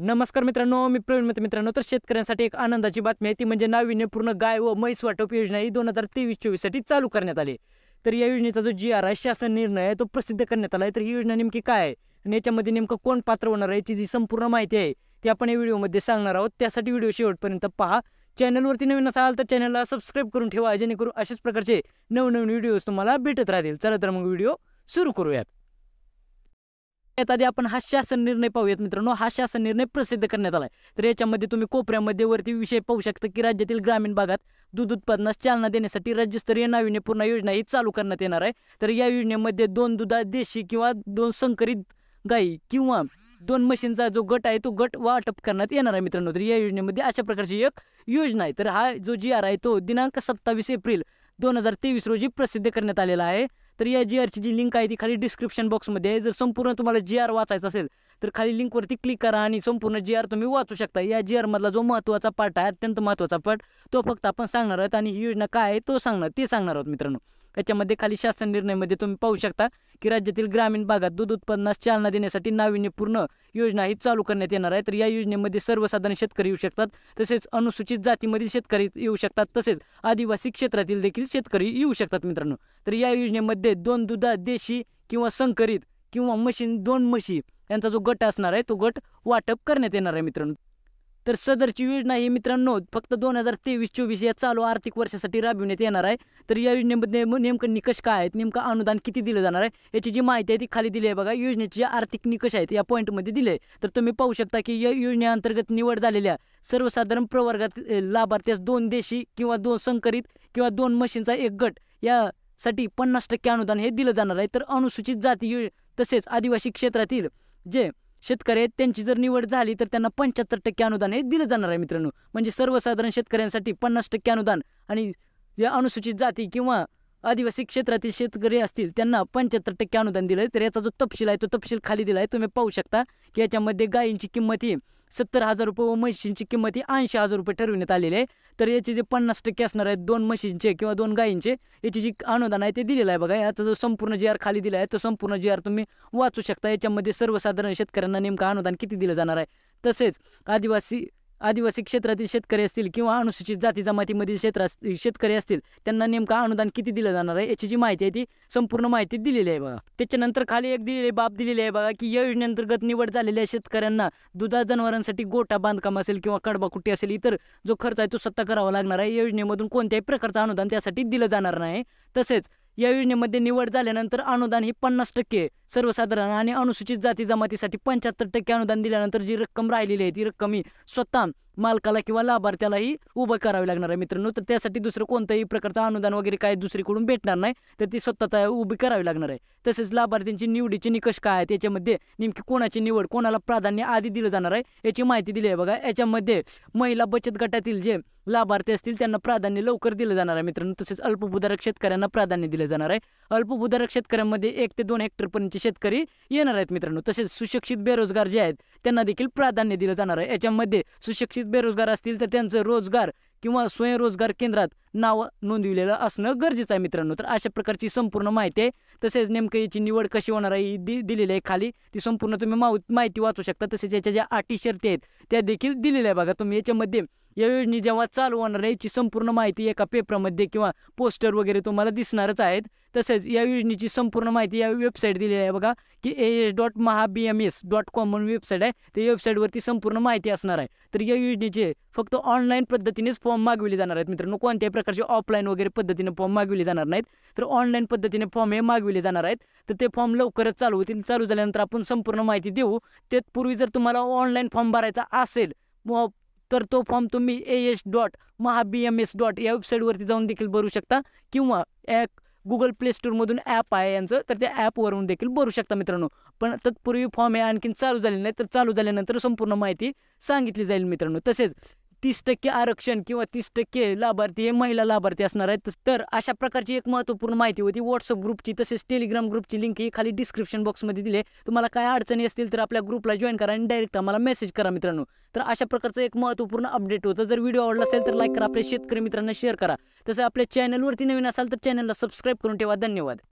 नमस्कार मित्रांनो मी प्रवीण मत मित्रांनो तर शेतकऱ्यांसाठी एक आनंदाची बातमी आहे ती म्हणजे नाविन्यपूर्ण गाय व म्हैस वाटप योजना ही दोन हजार तेवीस चोवीससाठी चालू करण्यात आली तर या योजनेचा जो जी आर आय शासन निर्णय आहे तो प्रसिद्ध करण्यात आला आहे तर ही योजना नेमकी काय आहे आणि याच्यामध्ये नेमकं कोण पात्र होणार आहे याची जी संपूर्ण माहिती आहे ती आपण या व्हिडिओमध्ये सांगणार आहोत त्यासाठी व्हिडिओ शेवटपर्यंत पहा चॅनलवरती नवीन असाल तर चॅनलला सबस्क्राईब करून ठेवा जेणेकरून अशाच प्रकारचे नवनवीन व्हिडिओज तुम्हाला भेटत राहतील चला तर मग व्हिडिओ सुरू करूयात आधी आपण हा शासन निर्णय पाहूयात मित्रांनो हा शासन निर्णय प्रसिद्ध करण्यात आलाय तर याच्यामध्ये तुम्ही कोपऱ्यामध्ये वरती विषय पाहू शकता की राज्यातील ग्रामीण भागात दूध उत्पादनास चालना देण्यासाठी राज्यस्तरीय नाविन्यपूर्ण योजना ही चालू करण्यात येणार आहे तर या योजनेमध्ये दोन दुधा देशी किंवा दोन संकरित गाई किंवा दोन मशीनचा जो गट आहे तो गट वाटप करण्यात येणार आहे मित्रांनो तर या योजनेमध्ये अशा प्रकारची एक योजना आहे तर हा जो जी आर आहे तो दिनांक सत्तावीस एप्रिल दोन हजार तेवीस रोजी प्रसिद्ध करण्यात आलेला आहे तर या जी आरची जी लिंक आहे ती खाली डिस्क्रिप्शन बॉक्समध्ये आहे जर संपूर्ण तुम्हाला जी आर वाचायचं असेल तर खाली लिंकवरती क्लिक करा आणि संपूर्ण जी आर तुम्ही वाचू शकता या जी आरमधला जो महत्त्वाचा पाठ आहे अत्यंत महत्त्वाचा पाठ तो फक्त आपण सांगणार आहोत आणि ही योजना काय आहे तो सांगणार ते सांगणार आहोत मित्रांनो याच्यामध्ये खाली शासन निर्णयमध्ये तुम्ही पाहू शकता की राज्यातील ग्रामीण भागात दूध उत्पादनास चालना देण्यासाठी नाविन्यपूर्ण योजना ही चालू करण्यात येणार आहे तर या योजनेमध्ये सर्वसाधारण शेतकरी येऊ शकतात तसेच अनुसूचित जातीमधील शेतकरी येऊ शकतात तसेच आदिवासी क्षेत्रातील देखील शेतकरी येऊ शकतात मित्रांनो तर या योजनेमध्ये दोन दुधा देशी किंवा संकरित किंवा मशीन दोन मशी यांचा जो गट असणार आहे तो गट वाटप करण्यात येणार आहे मित्रांनो तर सदरची योजना ही मित्रांनो फक्त दोन हजार तेवीस चोवीस या चालू आर्थिक वर्षासाठी राबविण्यात येणार आहे तर या योजनेमध्ये नेमकं निकष काय आहेत नेमकं अनुदान किती दिलं जाणार आहे याची जी माहिती आहे ती खाली दिली आहे बघा योजनेचे जे आर्थिक निकष आहेत या पॉईंटमध्ये दिले आहे तर तुम्ही पाहू शकता की या योजनेअंतर्गत निवड झालेल्या सर्वसाधारण प्रवर्गात लाभार्थ्यास दोन देशी किंवा दोन संकरित किंवा दोन मशीनचा एक गट यासाठी पन्नास टक्के अनुदान हे दिलं जाणार आहे तर अनुसूचित जाती तसेच आदिवासी क्षेत्रातील जे शेतकरी आहेत त्यांची जर निवड झाली तर त्यांना पंच्याहत्तर टक्के अनुदान हे दिलं जाणार आहे मित्रांनो म्हणजे सर्वसाधारण शेतकऱ्यांसाठी पन्नास टक्के अनुदान आणि या अनुसूचित जाती किंवा आदिवासी क्षेत्रातील शेतकरी असतील त्यांना पंच्याहत्तर टक्के अनुदान दिलं तर याचा जो तपशील आहे तो तपशील खाली दिला आहे तुम्ही पाहू शकता की याच्यामध्ये गायींची किंमत ही सत्तर हजार रुपये व म्हशींची किंमत ही ऐंशी हजार रुपये ठरविण्यात आलेली आहे तर याचे जे पन्नास टक्के असणार आहेत दोन म्हशींचे किंवा दोन गायींचे याची जी अनुदान आहे ते दिलेलं आहे बघा याचा जो संपूर्ण जी आर खाली दिला आहे तो संपूर्ण जी आर तुम्ही वाचू शकता याच्यामध्ये सर्वसाधारण शेतकऱ्यांना नेमकं अनुदान किती दिलं जाणार आहे तसेच आदिवासी आदिवासी क्षेत्रातील शेतकरी असतील किंवा अनुसूचित जाती जमातीमधील क्षेत्र शेतकरी असतील त्यांना नेमका अनुदान किती दिलं जाणार आहे याची जी माहिती आहे ती संपूर्ण माहिती दिलेली आहे बघा त्याच्यानंतर खाली एक दिलेली बाब दिलेली आहे बघा की या योजनेअंतर्गत निवड झालेल्या शेतकऱ्यांना दुधा जनावरांसाठी गोठा बांधकाम असेल किंवा कडबाकुट्टी असेल इतर जो खर्च आहे तो स्वतः करावा लागणार आहे या योजनेमधून कोणत्याही प्रकारचं अनुदान त्यासाठी दिलं जाणार नाही तसेच या योजनेमध्ये निवड झाल्यानंतर अनुदान ही पन्नास टक्के सर्वसाधारण आणि अनुसूचित जाती जमातीसाठी पंच्याहत्तर टक्के अनुदान दिल्यानंतर जी रक्कम राहिलेली आहे ती रक्कम ही स्वतः मालकाला किंवा लाभार्थ्यालाही उभं करावी लागणार आहे मित्रांनो तर त्यासाठी दुसरं कोणत्याही प्रकारचं अनुदान वगैरे काय दुसरीकडून भेटणार नाही तर ती स्वतः उभी करावी लागणार आहे तसेच लाभार्थ्यांची निवडीचे निकष काय आहेत याच्यामध्ये नेमकी कोणाची निवड कोणाला प्राधान्य आधी दिलं जाणार आहे याची माहिती दिली आहे बघा याच्यामध्ये महिला बचत गटातील जे लाभार्थी असतील त्यांना प्राधान्य लवकर दिलं जाणार आहे मित्रांनो तसेच अल्पभूधारक शेतकऱ्यांना प्राधान्य दिलं जाणार आहे अल्पभूधारक शेतकऱ्यांमध्ये एक ते दोन हेक्टरपर्यंतचे शेतकरी येणार आहेत मित्रांनो तसेच सुशिक्षित बेरोजगार जे आहेत त्यांना देखील प्राधान्य दिलं जाणार आहे याच्यामध्ये सुशिक्षित बेरोजगार असतील तर त्यांचं रोजगार किंवा स्वयंरोजगार केंद्रात नाव नोंदविलेलं असणं गरजेचं आहे मित्रांनो तर अशा प्रकारची संपूर्ण माहिती आहे तसेच नेमकं याची निवड कशी होणार आहे दिलेली आहे खाली ती संपूर्ण तुम्ही माहिती वाचू शकता तसेच याच्या ज्या आटी शर्ती आहेत त्या देखील दिलेल्या आहे बघा तुम्ही याच्यामध्ये या योजने जेव्हा चालू होणार आहे याची संपूर्ण माहिती एका पेपरमध्ये किंवा पोस्टर वगैरे तुम्हाला दिसणारच आहेत तसेच या योजनेची संपूर्ण माहिती या वेबसाईट दिलेली आहे बघा की A S dot Maha B M S dot com म्हणून वेबसाईट आहे त्या वेबसाईटवरती संपूर्ण माहिती असणार आहे तर या योजनेचे फक्त ऑनलाईन पद्धतीनेच फॉर्म मागविले जाणार आहेत मित्रांनो कोणत्याही प्रकारचे ऑफलाईन वगैरे पद्धतीने फॉर्म मागविले जाणार नाहीत तर ऑनलाईन पद्धतीने फॉर्म हे मागविले जाणार आहेत तर ते फॉर्म लवकरच चालू होतील चालू झाल्यानंतर आपण संपूर्ण माहिती देऊ पूर्वी जर तुम्हाला ऑनलाईन फॉर्म भरायचा असेल तर तो फॉर्म तुम्ही A S dot Maha B M S dot या वेबसाईटवरती जाऊन देखील भरू शकता किंवा गुगल प्ले स्टोरमधून ॲप आहे यांचं तर त्या ॲपवरून देखील भरू शकता मित्रांनो पण तत्पूर्वी फॉर्म हे आणखीन चालू झाले नाही तर चालू झाल्यानंतर संपूर्ण माहिती सांगितली जाईल मित्रांनो तसेच तीस टक्के आरक्षण किंवा तीस टक्के लाभार्थी हे महिला लाभार्थी असणार आहेत तर अशा प्रकारची एक महत्त्वपूर्ण माहिती होती व्हॉट्सअप ग्रुपची तसेच टेलिग्राम ग्रुपची लिंक ही खाली डिस्क्रिप्शन बॉक्समध्ये दिले तुम्हाला काय अडचणी असतील तर आपल्या ग्रुपला जॉईन करा आणि डायरेक्ट आम्हाला मेसेज करा मित्रांनो तर अशा प्रकारचं एक महत्त्वपूर्ण अपडेट होतं जर व्हिडिओ आवडला असेल तर लाईक करा आपल्या शेतकरी मित्रांना शेअर करा तसं आपल्या चॅनलवरती नवीन असाल तर चॅनलला सबस्क्राईब करून ठेवा धन्यवाद